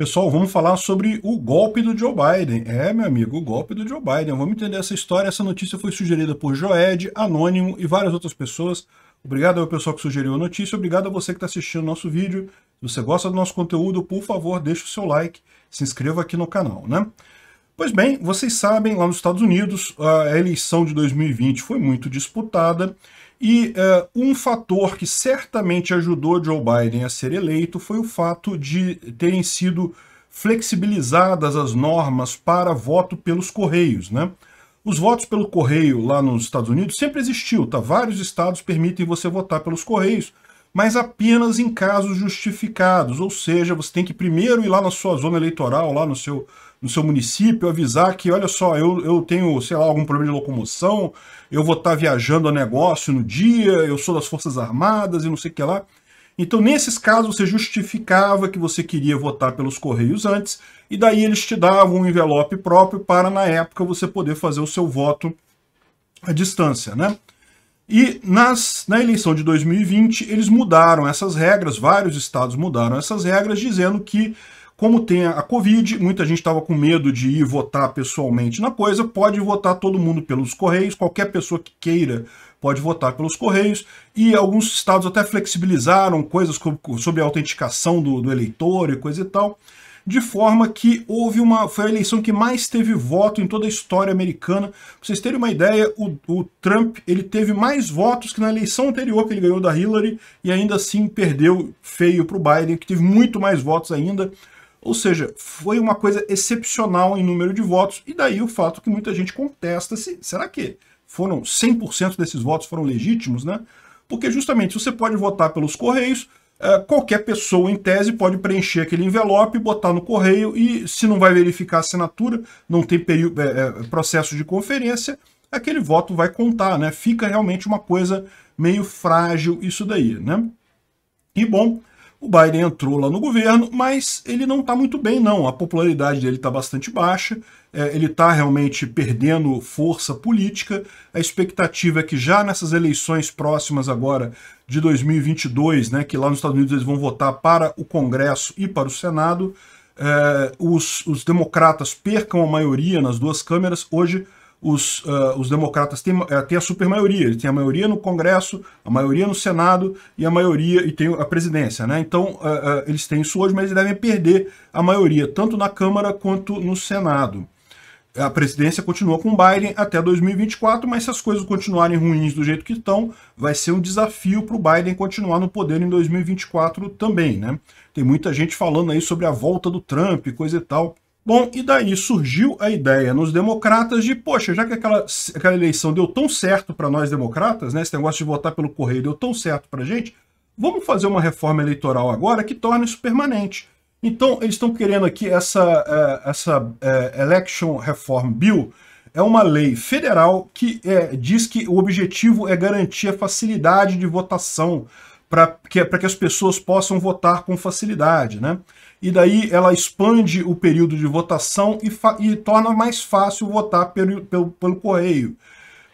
Pessoal, vamos falar sobre o golpe do Joe Biden. É, meu amigo, o golpe do Joe Biden. Vamos entender essa história. Essa notícia foi sugerida por Joed, Anônimo e várias outras pessoas. Obrigado ao pessoal que sugeriu a notícia. Obrigado a você que está assistindo o nosso vídeo. Se você gosta do nosso conteúdo, por favor, deixe o seu like. Se inscreva aqui no canal, né? Pois bem, vocês sabem, lá nos Estados Unidos, a eleição de 2020 foi muito disputada e uh, um fator que certamente ajudou Joe Biden a ser eleito foi o fato de terem sido flexibilizadas as normas para voto pelos correios, né? Os votos pelo correio lá nos Estados Unidos sempre existiu, tá? Vários estados permitem você votar pelos correios, mas apenas em casos justificados, ou seja, você tem que primeiro ir lá na sua zona eleitoral, lá no seu no seu município, avisar que, olha só, eu, eu tenho, sei lá, algum problema de locomoção, eu vou estar tá viajando a negócio no dia, eu sou das Forças Armadas e não sei o que lá. Então, nesses casos, você justificava que você queria votar pelos Correios antes, e daí eles te davam um envelope próprio para, na época, você poder fazer o seu voto à distância, né? E nas, na eleição de 2020, eles mudaram essas regras, vários estados mudaram essas regras, dizendo que como tem a Covid, muita gente estava com medo de ir votar pessoalmente na coisa, pode votar todo mundo pelos Correios, qualquer pessoa que queira pode votar pelos Correios, e alguns estados até flexibilizaram coisas sobre a autenticação do, do eleitor e coisa e tal, de forma que houve uma. Foi a eleição que mais teve voto em toda a história americana. Pra vocês terem uma ideia, o, o Trump ele teve mais votos que na eleição anterior que ele ganhou da Hillary, e ainda assim perdeu feio para o Biden, que teve muito mais votos ainda. Ou seja, foi uma coisa excepcional em número de votos, e daí o fato que muita gente contesta se será que foram 100% desses votos foram legítimos, né? Porque justamente você pode votar pelos correios, é, qualquer pessoa em tese pode preencher aquele envelope, botar no correio e se não vai verificar a assinatura, não tem período, é, é processo de conferência, aquele voto vai contar, né? Fica realmente uma coisa meio frágil isso daí, né? E bom, o Biden entrou lá no governo, mas ele não está muito bem, não. A popularidade dele está bastante baixa, é, ele está realmente perdendo força política. A expectativa é que já nessas eleições próximas agora de 2022, né, que lá nos Estados Unidos eles vão votar para o Congresso e para o Senado, é, os, os democratas percam a maioria nas duas câmeras. Hoje os, uh, os democratas têm, uh, têm a supermaioria, ele tem a maioria no Congresso, a maioria no Senado e a maioria e tem a presidência, né? Então uh, eles têm isso hoje, mas eles devem perder a maioria tanto na Câmara quanto no Senado. A presidência continua com Biden até 2024, mas se as coisas continuarem ruins do jeito que estão, vai ser um desafio para o Biden continuar no poder em 2024 também, né? Tem muita gente falando aí sobre a volta do Trump, coisa e tal. Bom, e daí surgiu a ideia nos democratas de, poxa, já que aquela, aquela eleição deu tão certo para nós democratas, né, esse negócio de votar pelo correio deu tão certo para gente, vamos fazer uma reforma eleitoral agora que torne isso permanente. Então, eles estão querendo aqui essa, é, essa é, Election Reform Bill, é uma lei federal que é, diz que o objetivo é garantir a facilidade de votação para que, é, que as pessoas possam votar com facilidade, né? e daí ela expande o período de votação e, e torna mais fácil votar pelo, pelo, pelo, correio.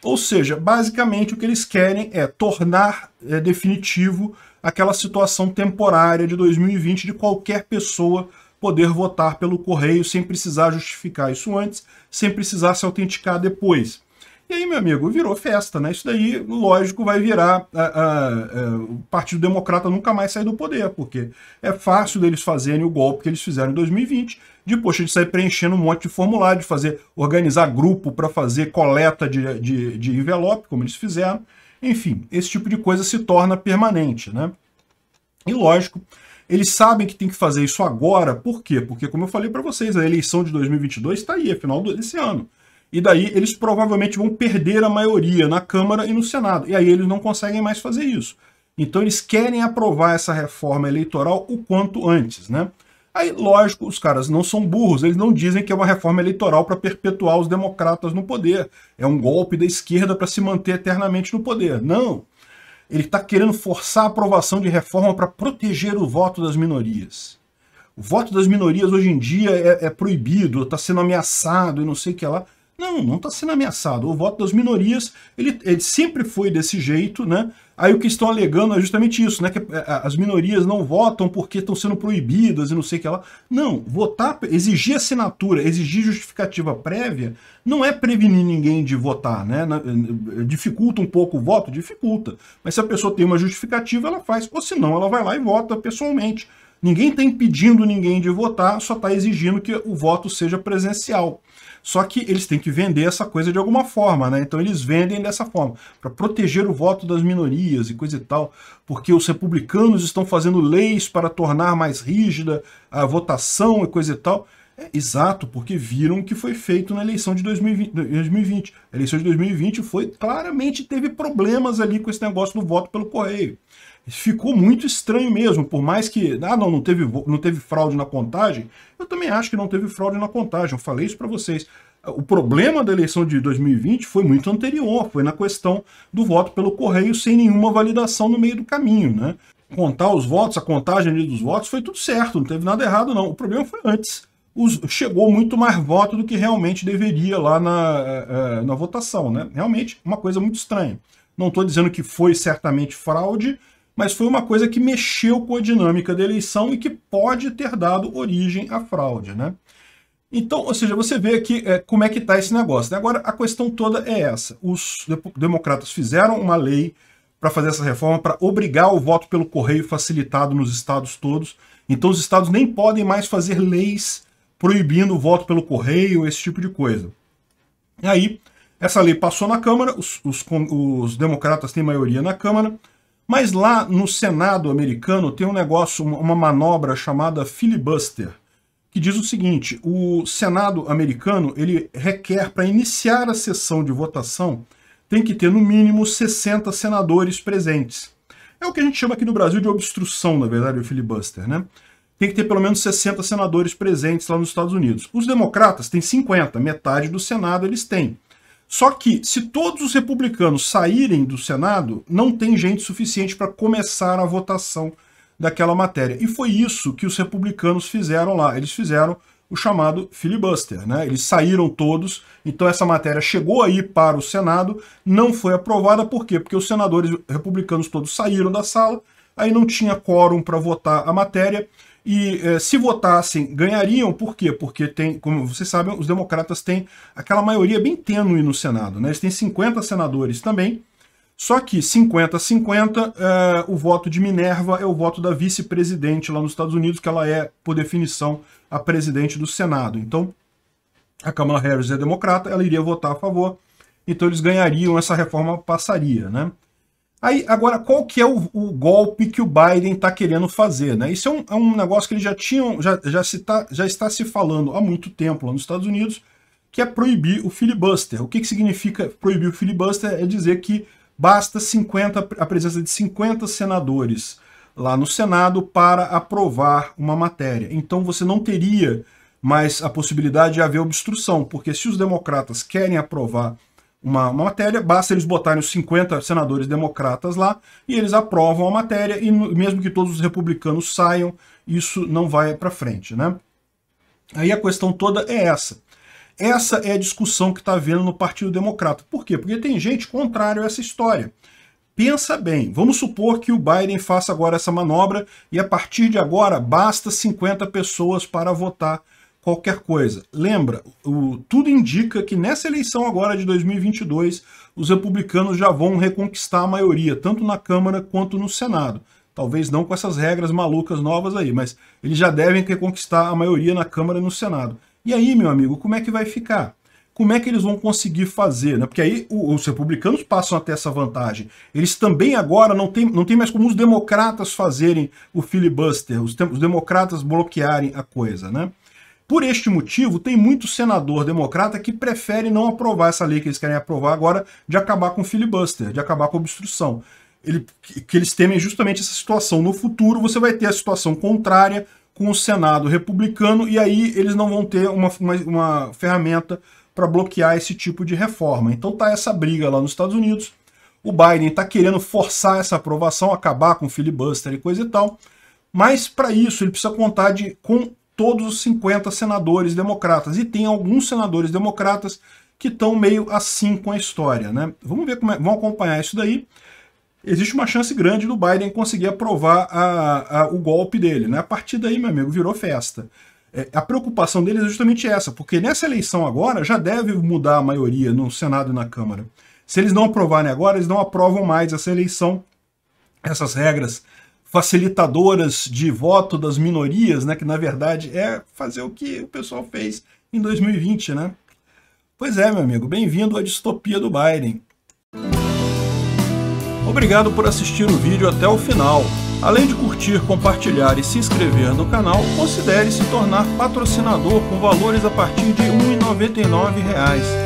Ou seja, basicamente o que eles querem é tornar é, definitivo aquela situação temporária de 2020 de qualquer pessoa poder votar pelo correio sem precisar justificar isso antes, sem precisar se autenticar depois. E aí, meu amigo, virou festa, né? Isso daí, lógico, vai virar. A, a, a, é, o Partido Democrata nunca mais sair do poder, porque é fácil deles fazerem o golpe que eles fizeram em 2020, de, poxa, de sair preenchendo um monte de formulário, de fazer, organizar grupo para fazer coleta de, de, de envelope, como eles fizeram. Enfim, esse tipo de coisa se torna permanente, né? E lógico, eles sabem que tem que fazer isso agora, por quê? Porque, como eu falei para vocês, a eleição de 2022 está aí, é final desse ano e daí eles provavelmente vão perder a maioria na Câmara e no Senado. E aí eles não conseguem mais fazer isso. Então eles querem aprovar essa reforma eleitoral o quanto antes, né? Aí, lógico, os caras não são burros, eles não dizem que é uma reforma eleitoral para perpetuar os democratas no poder. É um golpe da esquerda para se manter eternamente no poder. Não. Ele está querendo forçar a aprovação de reforma para proteger o voto das minorias. O voto das minorias hoje em dia é, é proibido, está sendo ameaçado e não sei o que lá. Não, não está sendo ameaçado. O voto das minorias, ele, ele sempre foi desse jeito, né? Aí o que estão alegando é justamente isso, né? Que é, é, as minorias não votam porque estão sendo proibidas e não sei o que lá. Não, votar, exigir assinatura, exigir justificativa prévia, não é prevenir ninguém de votar, né? Eh, dificulta um pouco o voto? Dificulta. Mas se a pessoa tem uma justificativa, ela faz. Ou senão ela vai lá e vota pessoalmente. Ninguém está impedindo ninguém de votar, só está exigindo que o voto seja presencial. Só que eles têm que vender essa coisa de alguma forma, né? Então eles vendem dessa forma, para proteger o voto das minorias e coisa e tal, porque os republicanos estão fazendo leis para tornar mais rígida a votação e coisa e tal. É, exato, porque viram o que foi feito na eleição de 2020, 2020. A eleição de 2020 foi claramente teve problemas ali com esse negócio do voto pelo correio ficou muito estranho mesmo, por mais que, ah, não, não teve, não teve fraude na contagem, eu também acho que não teve fraude na contagem, eu falei isso para vocês. O problema da eleição de 2020 foi muito anterior, foi na questão do voto pelo correio sem nenhuma validação no meio do caminho, né? Contar os votos, a contagem dos votos foi tudo certo, não teve nada errado não. O problema foi antes. Os, chegou muito mais voto do que realmente deveria lá na, eh, eh, na votação, né? Realmente uma coisa muito estranha. Não estou dizendo que foi certamente fraude, mas foi uma coisa que mexeu com a dinâmica da eleição e que pode ter dado origem à fraude, né? Então, ou seja, você vê aqui é, como é que está esse negócio. Né? Agora, a questão toda é essa. Os democratas fizeram uma lei para fazer essa reforma, para obrigar o voto pelo correio facilitado nos estados todos. Então, os estados nem podem mais fazer leis proibindo o voto pelo correio, esse tipo de coisa. E aí, essa lei passou na Câmara, os, os, os democratas têm maioria na Câmara, mas lá no Senado americano tem um negócio, uma manobra chamada filibuster, que diz o seguinte, o Senado americano ele requer, para iniciar a sessão de votação, tem que ter no mínimo 60 senadores presentes. É o que a gente chama aqui no Brasil de obstrução, na verdade, o filibuster, né? Tem que ter pelo menos 60 senadores presentes lá nos Estados Unidos. Os democratas têm 50, metade do Senado eles têm. Só que, se todos os republicanos saírem do Senado, não tem gente suficiente para começar a votação daquela matéria. E foi isso que os republicanos fizeram lá. Eles fizeram o chamado filibuster, né? Eles saíram todos, então essa matéria chegou aí para o Senado, não foi aprovada, por quê? Porque os senadores republicanos todos saíram da sala, aí não tinha quórum para votar a matéria. E eh, se votassem, ganhariam, por quê? Porque tem, como vocês sabem, os democratas têm aquela maioria bem tênue no Senado, né? Eles têm 50 senadores também. Só que 50 a 50, eh, o voto de Minerva é o voto da vice-presidente lá nos Estados Unidos, que ela é, por definição, a presidente do Senado. Então, a Kamala Harris é democrata, ela iria votar a favor, então eles ganhariam, essa reforma passaria, né? Aí, agora, qual que é o, o golpe que o Biden está querendo fazer? Né? Isso é um, é um, negócio que eles já tinham, já, já, se tá, já está se falando há muito tempo lá nos Estados Unidos, que é proibir o filibuster. O que, que significa proibir o filibuster? É dizer que basta 50, a presença de 50 senadores lá no Senado para aprovar uma matéria. Então você não teria mais a possibilidade de haver obstrução, porque se os democratas querem aprovar uma, uma, matéria, basta eles botarem os 50 senadores democratas lá e eles aprovam a matéria, e mesmo que todos os republicanos saiam, isso não vai para frente. Né? Aí a questão toda é essa. Essa é a discussão que está havendo no Partido Democrata. Por quê? Porque tem gente contrário a essa história. Pensa bem, vamos supor que o Biden faça agora essa manobra e a partir de agora basta 50 pessoas para votar qualquer coisa. Lembra, o, tudo indica que nessa eleição agora de 2022, os republicanos já vão reconquistar a maioria, tanto na Câmara quanto no Senado. Talvez não com essas regras malucas novas aí, mas eles já devem reconquistar a maioria na Câmara e no Senado. E aí, meu amigo, como é que vai ficar? Como é que eles vão conseguir fazer? Né? Porque aí os republicanos passam até essa vantagem. Eles também agora não tem, não tem mais como os democratas fazerem o filibuster, os, os democratas bloquearem a coisa, né? Por este motivo, tem muito senador democrata que prefere não aprovar essa lei que eles querem aprovar agora de acabar com o filibuster, de acabar com a obstrução. Ele, que eles temem justamente essa situação. No futuro, você vai ter a situação contrária com o Senado republicano, e aí eles não vão ter uma, uma, uma ferramenta para bloquear esse tipo de reforma. Então tá essa briga lá nos Estados Unidos. O Biden está querendo forçar essa aprovação, acabar com o filibuster e coisa e tal. Mas para isso ele precisa contar de, com todos os 50 senadores democratas. E tem alguns senadores democratas que estão meio assim com a história. Né? Vamos ver como é, vamos acompanhar isso daí. Existe uma chance grande do Biden conseguir aprovar a, a, o golpe dele. Né? A partir daí, meu amigo, virou festa. É, a preocupação deles é justamente essa, porque nessa eleição agora já deve mudar a maioria no Senado e na Câmara. Se eles não aprovarem agora, eles não aprovam mais essa eleição, essas regras facilitadoras de voto das minorias, né, que na verdade é fazer o que o pessoal fez em 2020, né? Pois é, meu amigo, bem-vindo à distopia do Biden. Obrigado por assistir o vídeo até o final. Além de curtir, compartilhar e se inscrever no canal, considere se tornar patrocinador com valores a partir de R$ 1,99